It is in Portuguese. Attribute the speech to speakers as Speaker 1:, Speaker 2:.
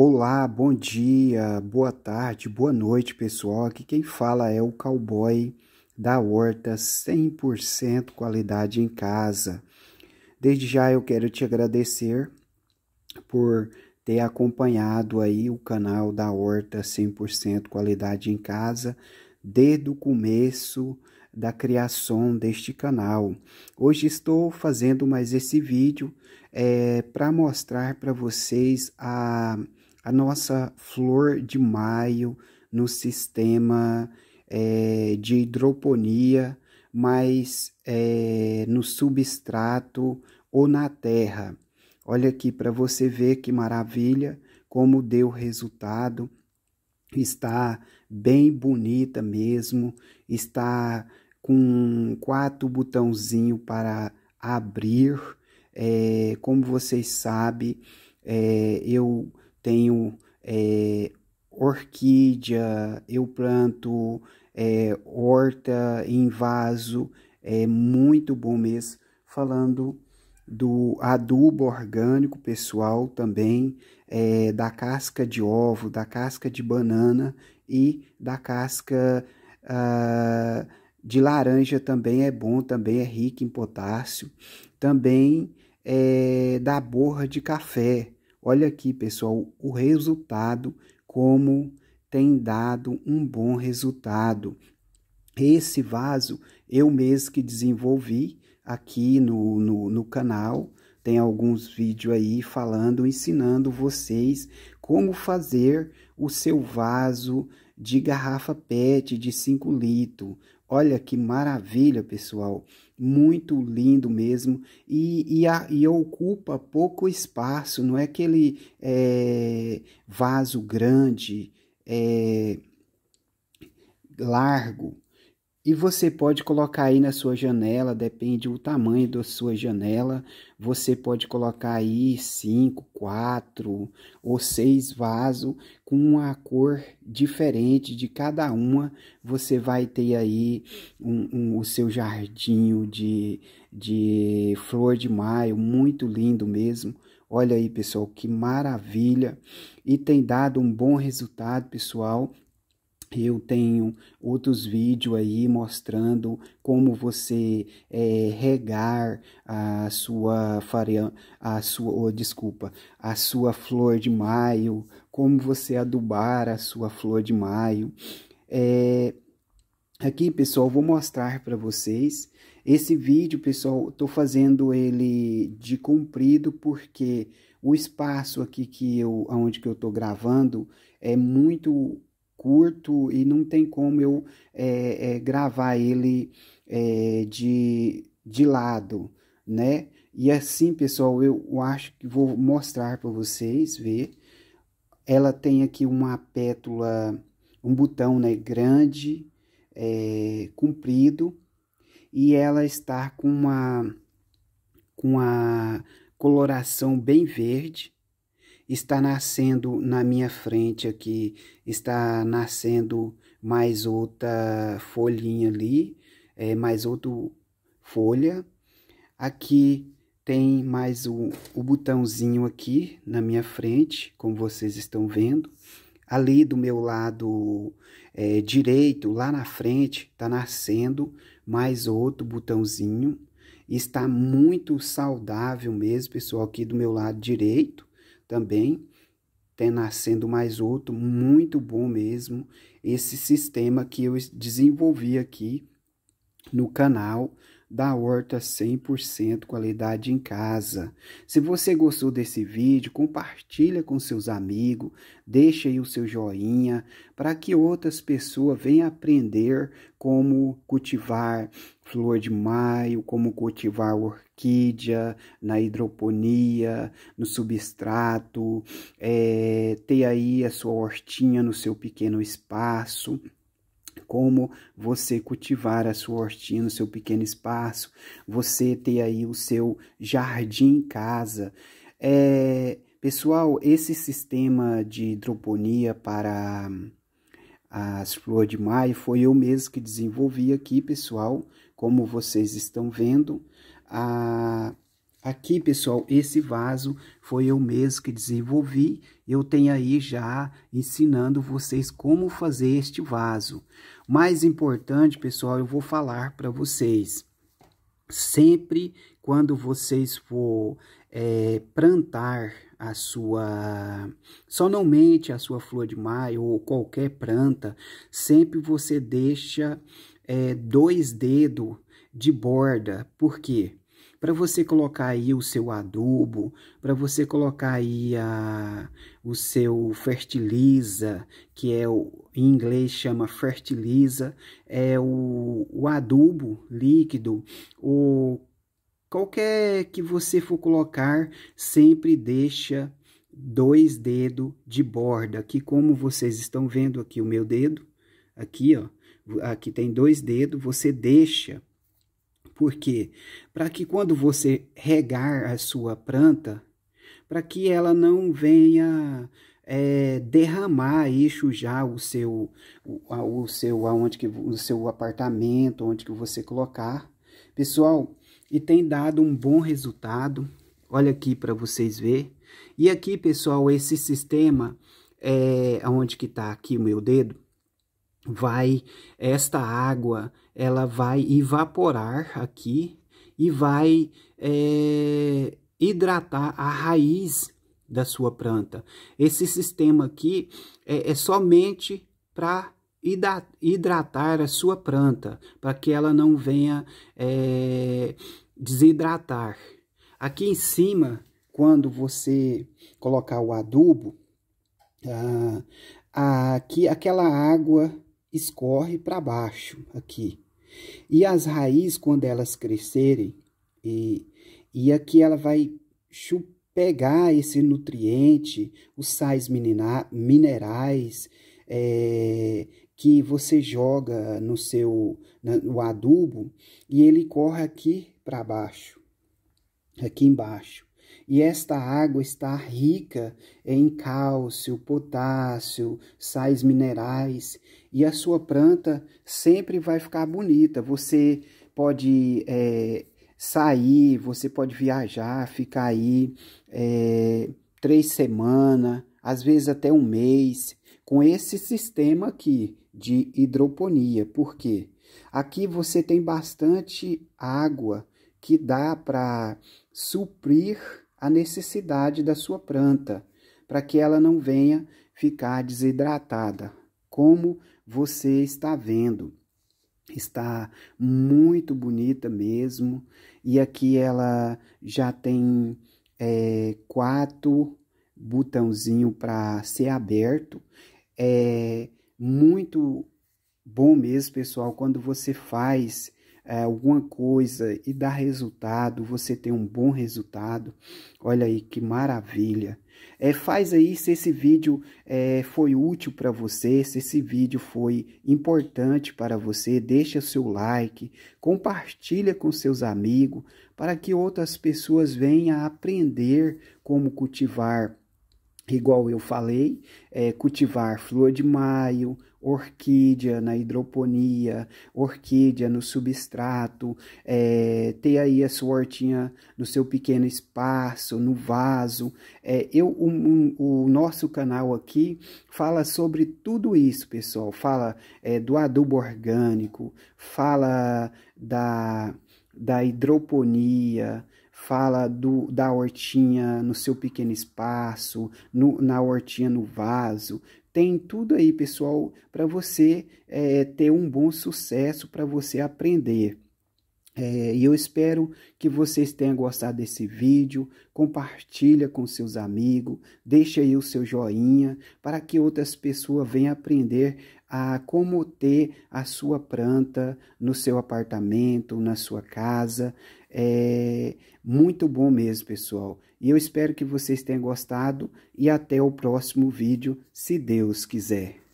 Speaker 1: Olá, bom dia, boa tarde, boa noite, pessoal. Aqui quem fala é o cowboy da horta 100% qualidade em casa. Desde já eu quero te agradecer por ter acompanhado aí o canal da horta 100% qualidade em casa desde o começo da criação deste canal. Hoje estou fazendo mais esse vídeo é, eh, para mostrar para vocês a a nossa flor de maio no sistema é, de hidroponia, mas é, no substrato ou na terra. Olha aqui para você ver que maravilha, como deu resultado. Está bem bonita mesmo, está com quatro botãozinho para abrir. É, como vocês sabem, é, eu tenho é, orquídea, eu planto é, horta em vaso, é muito bom mesmo. Falando do adubo orgânico pessoal também, é, da casca de ovo, da casca de banana e da casca ah, de laranja também é bom, também é rico em potássio. Também é, da borra de café, Olha aqui, pessoal, o resultado, como tem dado um bom resultado. Esse vaso eu mesmo que desenvolvi aqui no, no, no canal. Tem alguns vídeos aí falando, ensinando vocês como fazer o seu vaso de garrafa PET de 5 litros Olha que maravilha, pessoal! Muito lindo mesmo e, e, a, e ocupa pouco espaço, não é aquele é, vaso grande, é, largo, e você pode colocar aí na sua janela, depende do tamanho da sua janela. Você pode colocar aí cinco, quatro ou seis vasos com uma cor diferente de cada uma. Você vai ter aí um, um, o seu jardim de, de flor de maio, muito lindo mesmo. Olha aí, pessoal, que maravilha! E tem dado um bom resultado, pessoal. Eu tenho outros vídeos aí mostrando como você é, regar a sua faria, a sua, oh, desculpa, a sua flor de maio, como você adubar a sua flor de maio. É, aqui, pessoal, vou mostrar para vocês. Esse vídeo, pessoal, estou fazendo ele de comprido porque o espaço aqui que eu, onde que eu estou gravando é muito curto e não tem como eu é, é, gravar ele é, de, de lado, né? E assim, pessoal, eu acho que vou mostrar para vocês, ver. Ela tem aqui uma pétula, um botão, né, grande, é, comprido, e ela está com uma, com uma coloração bem verde, está nascendo na minha frente aqui, está nascendo mais outra folhinha ali, é, mais outra folha. Aqui tem mais o, o botãozinho aqui na minha frente, como vocês estão vendo. Ali do meu lado é, direito, lá na frente, está nascendo mais outro botãozinho. Está muito saudável mesmo, pessoal, aqui do meu lado direito também tem tá nascendo mais outro, muito bom mesmo. Esse sistema que eu desenvolvi aqui no canal da horta 100% qualidade em casa. Se você gostou desse vídeo, compartilha com seus amigos, deixe aí o seu joinha para que outras pessoas venham aprender como cultivar flor de maio, como cultivar orquídea na hidroponia, no substrato, é, ter aí a sua hortinha no seu pequeno espaço como você cultivar a sua hortinha no seu pequeno espaço, você ter aí o seu jardim em casa. É, pessoal, esse sistema de hidroponia para ah, as flores de maio foi eu mesmo que desenvolvi aqui, pessoal, como vocês estão vendo. A ah, Aqui, pessoal, esse vaso foi eu mesmo que desenvolvi. Eu tenho aí já ensinando vocês como fazer este vaso. Mais importante, pessoal, eu vou falar para vocês. Sempre quando vocês for é, plantar a sua, somente a sua flor de maio ou qualquer planta, sempre você deixa é, dois dedos de borda. Por quê? para você colocar aí o seu adubo, para você colocar aí a, o seu fertiliza, que é o, em inglês chama fertiliza, é o, o adubo líquido, ou qualquer que você for colocar, sempre deixa dois dedos de borda, que como vocês estão vendo aqui o meu dedo, aqui ó, aqui tem dois dedos, você deixa por quê? Para que quando você regar a sua planta, para que ela não venha é, derramar e já o seu o, o, seu aonde que o seu apartamento onde que você colocar pessoal e tem dado um bom resultado olha aqui para vocês ver e aqui pessoal esse sistema é aonde que está aqui o meu dedo vai esta água ela vai evaporar aqui e vai é, hidratar a raiz da sua planta. Esse sistema aqui é, é somente para hidratar a sua planta, para que ela não venha é, desidratar. Aqui em cima, quando você colocar o adubo, ah, aqui aquela água escorre para baixo aqui. E as raízes, quando elas crescerem, e, e aqui ela vai pegar esse nutriente, os sais minerais é, que você joga no seu no adubo, e ele corre aqui para baixo, aqui embaixo. E esta água está rica em cálcio, potássio, sais minerais, e a sua planta sempre vai ficar bonita. Você pode é, sair, você pode viajar, ficar aí é, três semanas, às vezes até um mês, com esse sistema aqui de hidroponia. Por quê? Aqui você tem bastante água que dá para suprir a necessidade da sua planta, para que ela não venha ficar desidratada, como você está vendo. Está muito bonita mesmo, e aqui ela já tem é, quatro botãozinho para ser aberto. É muito bom mesmo, pessoal, quando você faz é, alguma coisa e dá resultado, você tem um bom resultado. Olha aí que maravilha. É, faz aí se esse vídeo é, foi útil para você, se esse vídeo foi importante para você, deixa seu like, compartilha com seus amigos, para que outras pessoas venham a aprender como cultivar, igual eu falei, é, cultivar flor de maio, orquídea na hidroponia, orquídea no substrato, é, ter aí a sua hortinha no seu pequeno espaço, no vaso. É, eu, o nosso canal aqui fala sobre tudo isso, pessoal. Fala é, do adubo orgânico, fala da, da hidroponia, fala do, da hortinha no seu pequeno espaço, no, na hortinha no vaso, tem tudo aí, pessoal, para você é, ter um bom sucesso, para você aprender. É, e eu espero que vocês tenham gostado desse vídeo, compartilha com seus amigos, deixa aí o seu joinha para que outras pessoas venham aprender a como ter a sua planta no seu apartamento, na sua casa. É muito bom mesmo, pessoal. E eu espero que vocês tenham gostado e até o próximo vídeo, se Deus quiser.